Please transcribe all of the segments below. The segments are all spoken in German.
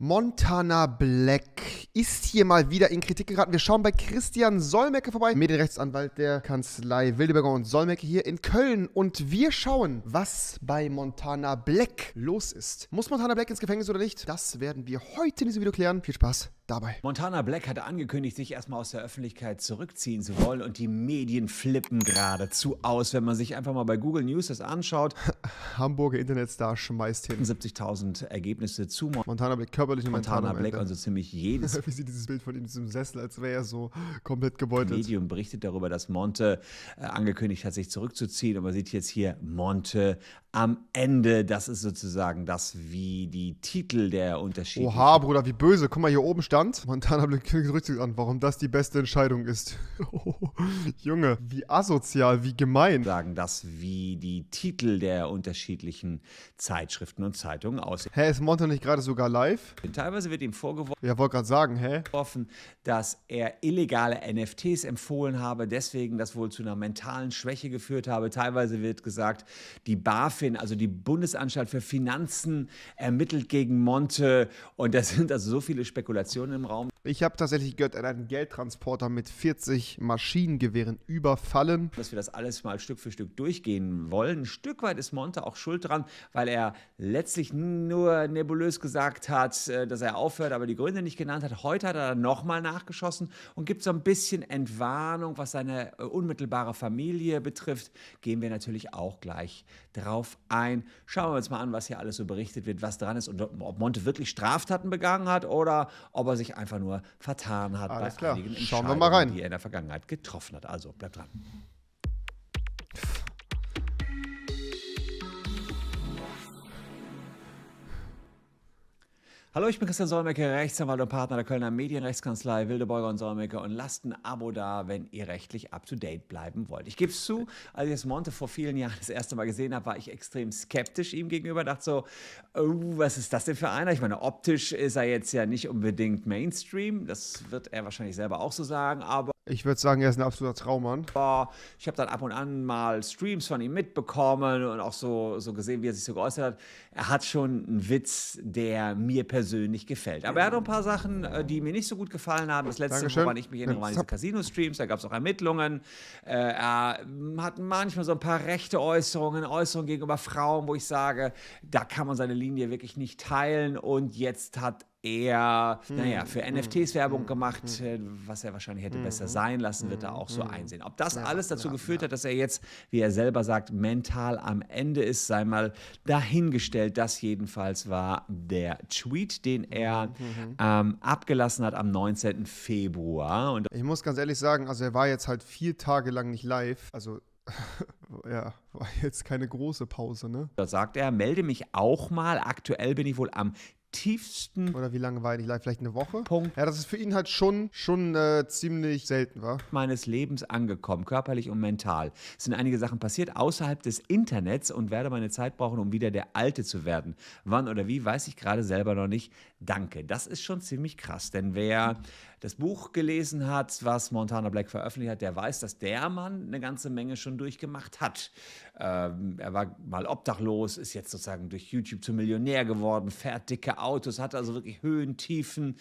Montana Black ist hier mal wieder in Kritik geraten. Wir schauen bei Christian Solmecke vorbei, Medienrechtsanwalt der Kanzlei Wildeberger und Solmecke hier in Köln. Und wir schauen, was bei Montana Black los ist. Muss Montana Black ins Gefängnis oder nicht? Das werden wir heute in diesem Video klären. Viel Spaß dabei. Montana Black hatte angekündigt, sich erstmal aus der Öffentlichkeit zurückziehen zu wollen und die Medien flippen geradezu aus, wenn man sich einfach mal bei Google News das anschaut. Hamburger Internetstar schmeißt hin. 70.000 Ergebnisse zu Montana Black körperlich Montana, Montana Black und so ziemlich jedes. Wie sieht dieses Bild von ihm in diesem Sessel, als wäre er so komplett gebeutelt. Medium berichtet darüber, dass Monte äh, angekündigt hat, sich zurückzuziehen. Und man sieht jetzt hier Monte am Ende. Das ist sozusagen das, wie die Titel der Unterschiede. Oha, Bruder, wie böse. Guck mal, hier oben steht stand. Montana blickt richtig an, warum das die beste Entscheidung ist. Junge, wie asozial, wie gemein. Sagen das, wie die Titel der unterschiedlichen Zeitschriften und Zeitungen aussehen. Hä, ist Montana nicht gerade sogar live? Teilweise wird ihm vorgeworfen, ja, wollte gerade sagen, hä? dass er illegale NFTs empfohlen habe, deswegen das wohl zu einer mentalen Schwäche geführt habe. Teilweise wird gesagt, die BaFin, also die Bundesanstalt für Finanzen, ermittelt gegen Monte. Und das sind also so viele Spekulationen Spekulationen im Raum. Ich habe tatsächlich gehört, er einen Geldtransporter mit 40 Maschinengewehren überfallen. Dass wir das alles mal Stück für Stück durchgehen wollen. Ein Stück weit ist Monte auch schuld dran, weil er letztlich nur nebulös gesagt hat, äh, dass er aufhört, aber die Gründe nicht genannt hat. Heute hat er dann nochmal nachgeschossen und gibt so ein bisschen Entwarnung, was seine äh, unmittelbare Familie betrifft. Gehen wir natürlich auch gleich drauf ein. Schauen wir uns mal an, was hier alles so berichtet wird, was dran ist und ob Monte wirklich Straftaten begangen hat oder ob er er sich einfach nur vertan hat Alles bei klar. einigen Schauen wir mal rein. die er in der Vergangenheit getroffen hat. Also bleibt dran. Hallo, ich bin Christian Solmecke, Rechtsanwalt und Partner der Kölner Medienrechtskanzlei Wildeborger und Solmecke und lasst ein Abo da, wenn ihr rechtlich up to date bleiben wollt. Ich gebe es zu, als ich das Monte vor vielen Jahren das erste Mal gesehen habe, war ich extrem skeptisch ihm gegenüber, dachte so, oh, was ist das denn für einer? Ich meine, optisch ist er jetzt ja nicht unbedingt Mainstream, das wird er wahrscheinlich selber auch so sagen, aber ich würde sagen, er ist ein absoluter Traummann. Boah, ich habe dann ab und an mal Streams von ihm mitbekommen und auch so, so gesehen, wie er sich so geäußert hat. Er hat schon einen Witz, der mir persönlich gefällt. Aber er hat auch ein paar Sachen, äh, die mir nicht so gut gefallen haben. Das letzte, Dankeschön. woran ich mich erinnere, waren diese Casino-Streams. Da gab es auch Ermittlungen. Äh, er mm, hat manchmal so ein paar rechte Äußerungen, Äußerungen gegenüber Frauen, wo ich sage, da kann man seine Linie wirklich nicht teilen. Und jetzt hat eher, hm. naja, für hm. NFTs Werbung hm. gemacht, hm. Äh, was er wahrscheinlich hätte hm. besser sein lassen, wird er hm, auch so einsehen. Ob das ja, alles dazu ja, geführt ja. hat, dass er jetzt, wie er selber sagt, mental am Ende ist, sei mal dahingestellt. Das jedenfalls war der Tweet, den er mhm, mhm. ähm, abgelassen hat am 19. Februar. Und ich muss ganz ehrlich sagen, also er war jetzt halt vier Tage lang nicht live, also ja, war jetzt keine große Pause, ne? Da sagt er, melde mich auch mal. Aktuell bin ich wohl am tiefsten. Oder wie lange war ich nicht live? Vielleicht eine Woche? Punkt. Ja, das ist für ihn halt schon, schon äh, ziemlich selten, war. Meines Lebens angekommen, körperlich und mental. Es sind einige Sachen passiert außerhalb des Internets und werde meine Zeit brauchen, um wieder der Alte zu werden. Wann oder wie, weiß ich gerade selber noch nicht. Danke. Das ist schon ziemlich krass, denn wer das Buch gelesen hat, was Montana Black veröffentlicht hat, der weiß, dass der Mann eine ganze Menge schon durchgemacht hat. Ähm, er war mal obdachlos, ist jetzt sozusagen durch YouTube zum Millionär geworden, fährt dicke Autos, hat also wirklich Höhen, Tiefen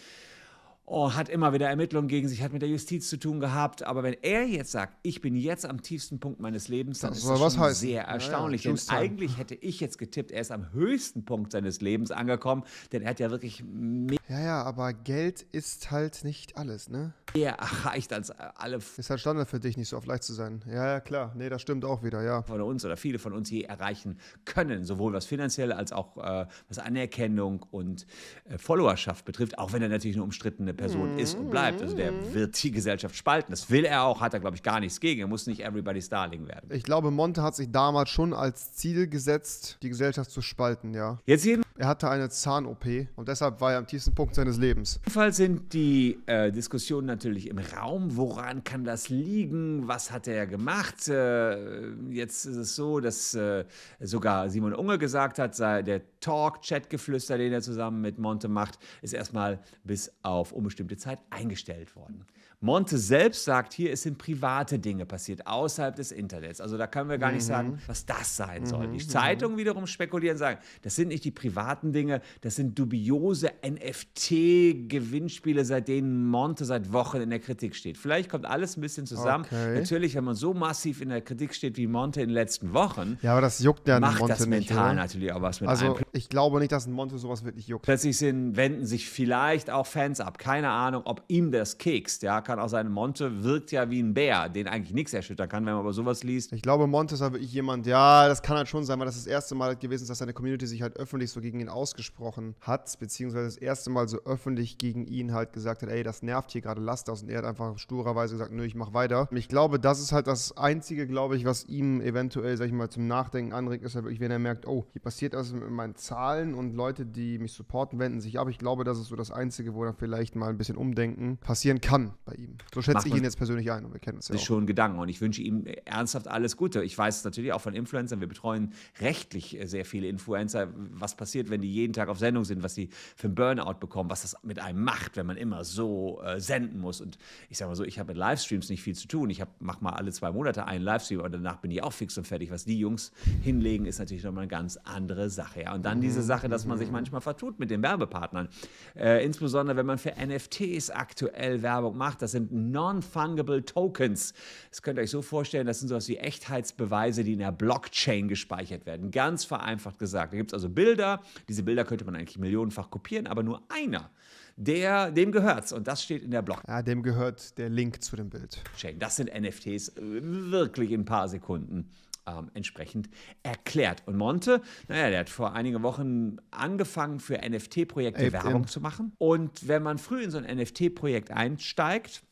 oh, hat immer wieder Ermittlungen gegen sich, hat mit der Justiz zu tun gehabt. Aber wenn er jetzt sagt, ich bin jetzt am tiefsten Punkt meines Lebens, dann das ist das schon sehr erstaunlich. Ja, ja, denn eigentlich hätte ich jetzt getippt, er ist am höchsten Punkt seines Lebens angekommen, denn er hat ja wirklich mehr. Ja, ja, aber Geld ist halt nicht alles, ne? Er erreicht als alle. Ist halt Standard für dich, nicht so oft leicht zu sein. Ja, ja, klar. Nee, das stimmt auch wieder, ja. Von uns oder viele von uns je erreichen können, sowohl was finanziell als auch äh, was Anerkennung und äh, Followerschaft betrifft, auch wenn er natürlich eine umstrittene eine Person ist und bleibt. Also der mhm. wird die Gesellschaft spalten. Das will er auch, hat er, glaube ich, gar nichts gegen. Er muss nicht everybody's darling werden. Ich glaube, Monte hat sich damals schon als Ziel gesetzt, die Gesellschaft zu spalten, ja. Jetzt jeden er hatte eine Zahn-OP und deshalb war er am tiefsten Punkt seines Lebens. Jedenfalls sind die äh, Diskussionen natürlich im Raum. Woran kann das liegen? Was hat er gemacht? Äh, jetzt ist es so, dass äh, sogar Simon Unge gesagt hat, sei der Talk, Chatgeflüster, den er zusammen mit Monte macht, ist erstmal bis auf unbestimmte Zeit eingestellt worden. Monte selbst sagt, hier es sind private Dinge passiert, außerhalb des Internets. Also da können wir gar mhm. nicht sagen, mhm. was das sein mhm. soll. Mhm. Die Zeitungen wiederum spekulieren, sagen, das sind nicht die privaten Dinge, das sind dubiose NFT-Gewinnspiele, seit denen Monte seit Wochen in der Kritik steht. Vielleicht kommt alles ein bisschen zusammen. Okay. Natürlich, wenn man so massiv in der Kritik steht wie Monte in den letzten Wochen, ja, aber das juckt ja macht Monte das mental nicht, natürlich auch was mit Also einem. ich glaube nicht, dass ein Monte sowas wirklich juckt. Plötzlich sind, wenden sich vielleicht auch Fans ab. Keine Ahnung, ob ihm das kickst, ja, kann kann auch sein, Monte wirkt ja wie ein Bär, den eigentlich nichts erschüttern kann, wenn man aber sowas liest. Ich glaube, Monte ist aber wirklich jemand, ja, das kann halt schon sein, weil das das erste Mal gewesen ist, dass seine Community sich halt öffentlich so gegen ihn ausgesprochen hat, beziehungsweise das erste Mal so öffentlich gegen ihn halt gesagt hat, ey, das nervt hier gerade, lass das. Und er hat einfach sturerweise gesagt, nö, ich mach weiter. Und ich glaube, das ist halt das Einzige, glaube ich, was ihm eventuell, sag ich mal, zum Nachdenken anregt, ist halt wirklich, wenn er merkt, oh, hier passiert was mit meinen Zahlen und Leute, die mich supporten, wenden sich ab. Ich glaube, das ist so das Einzige, wo dann vielleicht mal ein bisschen Umdenken passieren kann bei ihm ihm. So schätze ich ihn jetzt persönlich ein und wir kennen uns ja. Sich schon Gedanken und ich wünsche ihm ernsthaft alles Gute. Ich weiß natürlich auch von Influencern, wir betreuen rechtlich äh, sehr viele Influencer, was passiert, wenn die jeden Tag auf Sendung sind, was sie für einen Burnout bekommen, was das mit einem macht, wenn man immer so äh, senden muss. Und ich sage mal so, ich habe mit Livestreams nicht viel zu tun. Ich mache mal alle zwei Monate einen Livestream und danach bin ich auch fix und fertig. Was die Jungs hinlegen, ist natürlich nochmal eine ganz andere Sache. Ja. Und dann diese mhm. Sache, dass man sich mhm. manchmal vertut mit den Werbepartnern. Äh, insbesondere, wenn man für NFTs aktuell Werbung macht, das sind Non-Fungible Tokens. Das könnt ihr euch so vorstellen, das sind sowas wie Echtheitsbeweise, die in der Blockchain gespeichert werden. Ganz vereinfacht gesagt. Da gibt es also Bilder. Diese Bilder könnte man eigentlich millionenfach kopieren, aber nur einer der, dem gehört's und das steht in der Blockchain. Ja, dem gehört der Link zu dem Bild. Das sind NFTs wirklich in ein paar Sekunden ähm, entsprechend erklärt. Und Monte, naja, der hat vor einigen Wochen angefangen, für NFT-Projekte Werbung zu machen. Und wenn man früh in so ein NFT-Projekt einsteigt,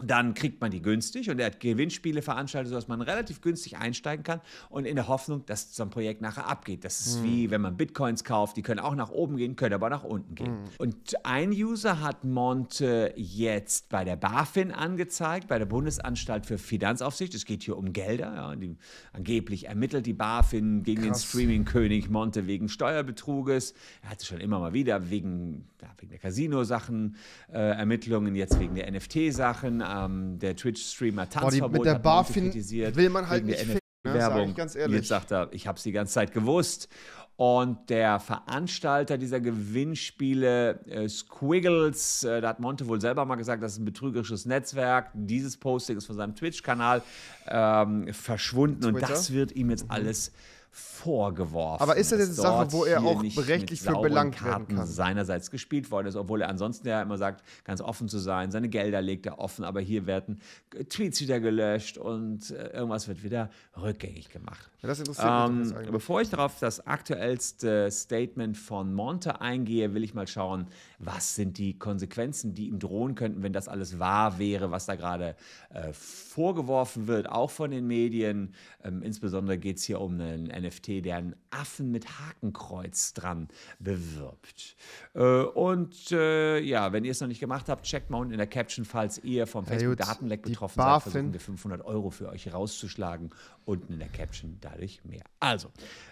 dann kriegt man die günstig und er hat Gewinnspiele veranstaltet, sodass man relativ günstig einsteigen kann und in der Hoffnung, dass so ein Projekt nachher abgeht. Das ist mhm. wie wenn man Bitcoins kauft, die können auch nach oben gehen, können aber nach unten gehen. Mhm. Und ein User hat Monte jetzt bei der BaFin angezeigt, bei der Bundesanstalt für Finanzaufsicht. Es geht hier um Gelder. Ja, die, angeblich ermittelt die BaFin gegen Krass. den Streaming-König Monte wegen Steuerbetruges. Er hatte schon immer mal wieder wegen, ja, wegen der Casino-Sachen äh, Ermittlungen, jetzt wegen der NFT-Sachen ähm, der Twitch-Streamer Tanzverbot Boah, die, der Bar kritisiert. Will man halt nicht ficken, ne, Werbung. Jetzt sagt er, ich habe es die ganze Zeit gewusst. Und der Veranstalter dieser Gewinnspiele, äh, Squiggles, äh, da hat Monte wohl selber mal gesagt, das ist ein betrügerisches Netzwerk. Dieses Posting ist von seinem Twitch-Kanal ähm, verschwunden Twitter? und das wird ihm jetzt mhm. alles vorgeworfen. Aber ist das jetzt eine Sache, wo er auch berechtigt für belangt werden kann? Seinerseits gespielt worden ist, obwohl er ansonsten ja immer sagt, ganz offen zu sein, seine Gelder legt er offen, aber hier werden Tweets wieder gelöscht und äh, irgendwas wird wieder rückgängig gemacht. Ja, das interessiert ähm, mich das bevor ich darauf das aktuellste Statement von Monte eingehe, will ich mal schauen, was sind die Konsequenzen, die ihm drohen könnten, wenn das alles wahr wäre, was da gerade äh, vorgeworfen wird, auch von den Medien. Ähm, insbesondere geht es hier um einen NFT, der einen Affen mit Hakenkreuz dran bewirbt. Äh, und äh, ja, wenn ihr es noch nicht gemacht habt, checkt mal unten in der Caption, falls ihr vom ja, Facebook-Datenleck betroffen seid, versuchen wir 500 Euro für euch rauszuschlagen. Unten in der Caption dadurch mehr. Also,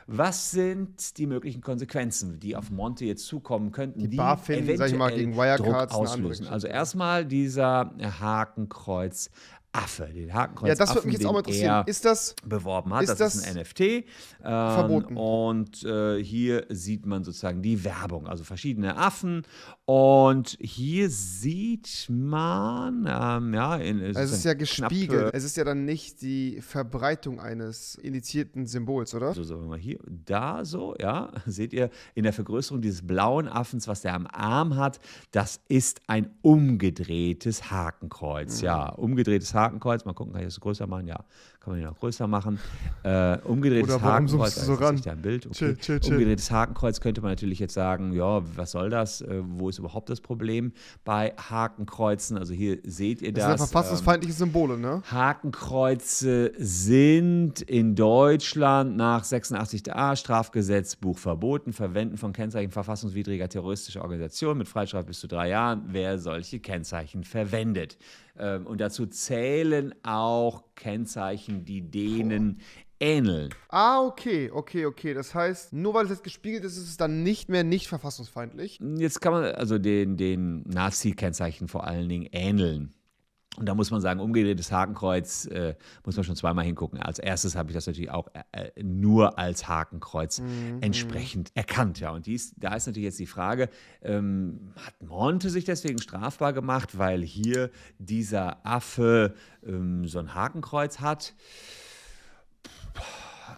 was sind die möglichen Konsequenzen, die auf Monte jetzt zukommen könnten, die, die BaFin sag ich mal, gegen äh, Wirecards auslösen. Also erstmal dieser Hakenkreuz Affe, den Hakenkreuz. Ja, das würde mich jetzt auch mal interessieren. Ist das beworben hat? Ist das, das, ist ein NFT. Ähm, verboten. Und äh, hier sieht man sozusagen die Werbung, also verschiedene Affen. Und hier sieht man, ähm, ja, in, es also ist ja gespiegelt. Knapp, es ist ja dann nicht die Verbreitung eines initiierten Symbols, oder? So, sagen wir mal hier, da so, ja, seht ihr in der Vergrößerung dieses blauen Affens, was der am Arm hat, das ist ein umgedrehtes Hakenkreuz. Mhm. Ja, umgedrehtes Hakenkreuz. Hakenkreuz. Mal gucken, kann ich das größer machen? Ja, kann man ihn auch größer machen. Äh, umgedrehtes Oder warum Hakenkreuz. so ran? Ein Bild. Okay. Chill, chill, chill. Umgedrehtes Hakenkreuz könnte man natürlich jetzt sagen, ja, was soll das? Äh, wo ist überhaupt das Problem bei Hakenkreuzen? Also hier seht ihr das. Das sind verfassungsfeindliche ähm, Symbole, ne? Hakenkreuze sind in Deutschland nach 86a Strafgesetzbuch verboten. Verwenden von Kennzeichen verfassungswidriger terroristischer Organisationen mit Freischreib bis zu drei Jahren, wer solche Kennzeichen verwendet. Ähm, und dazu zählt wählen auch Kennzeichen, die denen ähneln. Ah, okay, okay, okay. Das heißt, nur weil es jetzt gespiegelt ist, ist es dann nicht mehr nicht verfassungsfeindlich. Jetzt kann man also den, den Nazi-Kennzeichen vor allen Dingen ähneln. Und da muss man sagen, umgedrehtes Hakenkreuz äh, muss man schon zweimal hingucken. Als erstes habe ich das natürlich auch äh, äh nur als Hakenkreuz mhm. entsprechend erkannt. Ja, und dies, da ist natürlich jetzt die Frage, ähm, hat Monte sich deswegen strafbar gemacht, weil hier dieser Affe ähm, so ein Hakenkreuz hat? Puh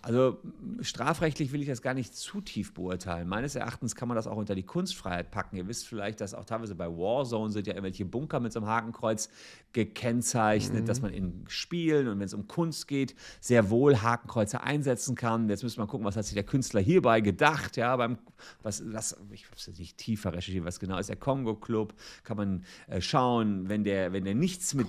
also strafrechtlich will ich das gar nicht zu tief beurteilen. Meines Erachtens kann man das auch unter die Kunstfreiheit packen. Ihr wisst vielleicht, dass auch teilweise bei Warzone sind ja irgendwelche Bunker mit so einem Hakenkreuz gekennzeichnet, mhm. dass man in Spielen und wenn es um Kunst geht, sehr wohl Hakenkreuze einsetzen kann. Jetzt müssen wir gucken, was hat sich der Künstler hierbei gedacht, ja, beim was, was ich habe jetzt nicht tiefer recherchieren, was genau ist der Kongo Club, kann man äh, schauen, wenn der wenn der nichts mit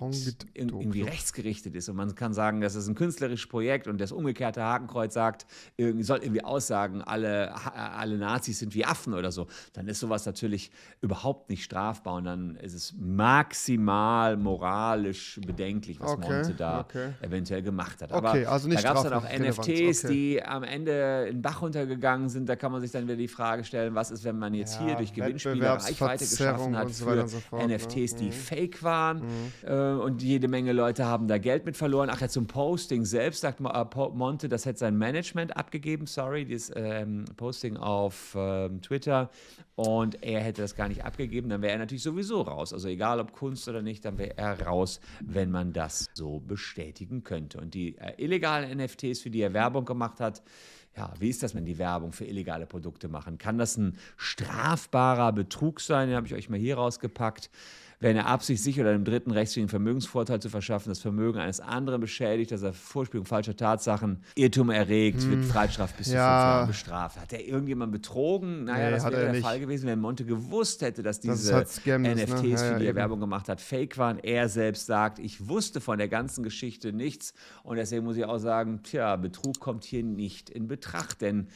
in, irgendwie rechtsgerichtet ist und man kann sagen, das ist ein künstlerisches Projekt und das umgekehrte Haken Hakenkreuz sagt, irgendwie, soll irgendwie aussagen, alle, alle Nazis sind wie Affen oder so, dann ist sowas natürlich überhaupt nicht strafbar und dann ist es maximal moralisch bedenklich, was okay, Monte da okay. eventuell gemacht hat. Aber okay, also nicht da gab es dann auch NFTs, die am Ende in den Bach runtergegangen sind. Da kann man sich dann wieder die Frage stellen, was ist, wenn man jetzt ja, hier durch Gewinnspiele Reichweite geschaffen hat so für so fort, NFTs, ne? die mhm. fake waren mhm. äh, und jede Menge Leute haben da Geld mit verloren. Ach ja, zum Posting selbst sagt äh, Monte, das hätte sein Management abgegeben, sorry, dieses ähm, Posting auf ähm, Twitter und er hätte das gar nicht abgegeben, dann wäre er natürlich sowieso raus. Also egal ob Kunst oder nicht, dann wäre er raus, wenn man das so bestätigen könnte. Und die äh, illegalen NFTs, für die er Werbung gemacht hat, ja, wie ist das, wenn die Werbung für illegale Produkte machen? Kann das ein strafbarer Betrug sein? Den habe ich euch mal hier rausgepackt. Wenn er Absicht, sich oder einem Dritten rechtswidrigen Vermögensvorteil zu verschaffen, das Vermögen eines anderen beschädigt, dass er Vorspielung falscher Tatsachen Irrtum erregt, hm, wird Freistrafe bis zu ja. fünf Jahren bestraft. Hat er irgendjemand betrogen? Naja, nee, das wäre der nicht. Fall gewesen gewesen, wenn Monte gewusst hätte, dass diese das NFTs, ist, ne? ja, für die er Werbung gemacht hat, fake waren. Er selbst sagt, ich wusste von der ganzen Geschichte nichts. Und deswegen muss ich auch sagen, tja, Betrug kommt hier nicht in Betracht. Denn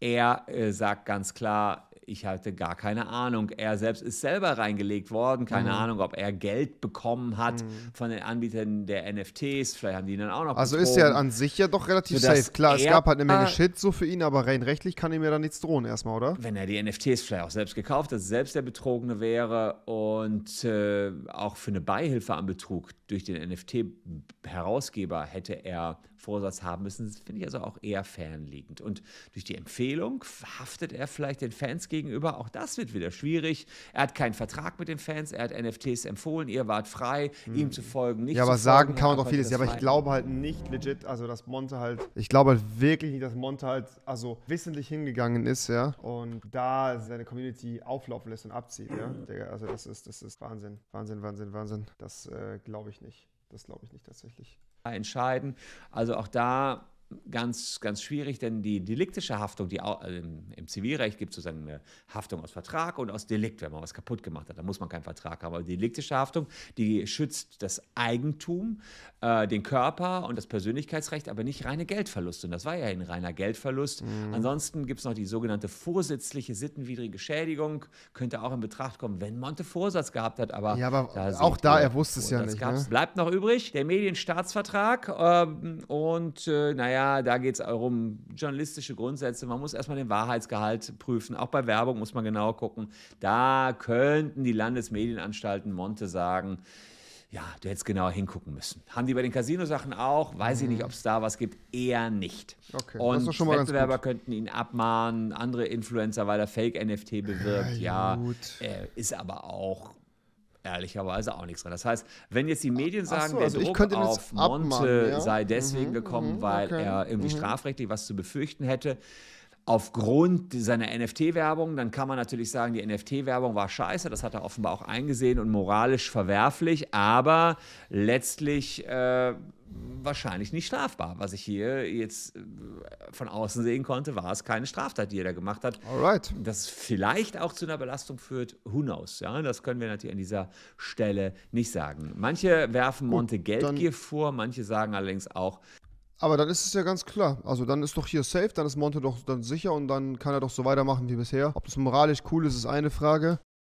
er äh, sagt ganz klar, ich hatte gar keine Ahnung. Er selbst ist selber reingelegt worden. Keine mhm. Ahnung, ob er Geld bekommen hat mhm. von den Anbietern der NFTs. Vielleicht haben die ihn dann auch noch Also betrogen. ist ja an sich ja doch relativ so, safe. Klar, es gab halt eine Menge ah. Shit so für ihn, aber rein rechtlich kann ihm ja da nichts drohen erstmal, oder? Wenn er die NFTs vielleicht auch selbst gekauft hat, selbst der Betrogene wäre und äh, auch für eine Beihilfe am Betrug, durch den NFT-Herausgeber hätte er Vorsatz haben müssen, finde ich also auch eher fernliegend. Und durch die Empfehlung haftet er vielleicht den Fans gegenüber. Auch das wird wieder schwierig. Er hat keinen Vertrag mit den Fans, er hat NFTs empfohlen, ihr wart frei, hm. ihm zu folgen, nicht Ja, aber sagen folgen, kann man doch vieles. Ja, aber ich glaube halt nicht legit, also dass Monte halt, ich glaube halt wirklich nicht, dass Monte halt also wissentlich hingegangen ist, ja, und da seine Community auflaufen lässt und abzieht, ja. Hm. Also das ist, das ist Wahnsinn. Wahnsinn, Wahnsinn, Wahnsinn. Das äh, glaube ich nicht nicht. Das glaube ich nicht tatsächlich. Entscheiden. Also auch da ganz, ganz schwierig, denn die deliktische Haftung, die äh, im Zivilrecht gibt es sozusagen eine Haftung aus Vertrag und aus Delikt, wenn man was kaputt gemacht hat, da muss man keinen Vertrag haben. Aber die deliktische Haftung, die schützt das Eigentum, äh, den Körper und das Persönlichkeitsrecht, aber nicht reine Geldverluste. Und das war ja ein reiner Geldverlust. Mhm. Ansonsten gibt es noch die sogenannte vorsätzliche sittenwidrige Schädigung, könnte auch in Betracht kommen, wenn Monte Vorsatz gehabt hat. Aber, ja, aber da auch da, er wusste es ja nicht. Ne? Bleibt noch übrig, der Medienstaatsvertrag ähm, und äh, naja, da geht es um journalistische Grundsätze. Man muss erstmal den Wahrheitsgehalt prüfen. Auch bei Werbung muss man genau gucken. Da könnten die Landesmedienanstalten Monte sagen, ja, du hättest genau hingucken müssen. Haben die bei den Casino-Sachen auch? Weiß mhm. ich nicht, mhm. ob es da was gibt. Eher nicht. Okay, und Wettbewerber könnten ihn abmahnen, andere Influencer, weil er Fake-NFT bewirbt. Ja, ja äh, ist aber auch ehrlicherweise auch nichts dran. Das heißt, wenn jetzt die Medien sagen, so, der also Druck auf Monte abmachen, ja? sei mhm, deswegen mhm, gekommen, mh, weil okay. er irgendwie mhm. strafrechtlich was zu befürchten hätte, aufgrund seiner NFT-Werbung, dann kann man natürlich sagen, die NFT-Werbung war scheiße, das hat er offenbar auch eingesehen und moralisch verwerflich, aber letztlich äh, wahrscheinlich nicht strafbar. Was ich hier jetzt äh, von außen sehen konnte, war es keine Straftat, die er da gemacht hat. Alright. Das vielleicht auch zu einer Belastung führt, who knows. Ja? Das können wir natürlich an dieser Stelle nicht sagen. Manche werfen Monte Geldgier vor, manche sagen allerdings auch, aber dann ist es ja ganz klar. Also dann ist doch hier safe, dann ist Monte doch dann sicher und dann kann er doch so weitermachen wie bisher. Ob das moralisch cool ist, ist eine Frage.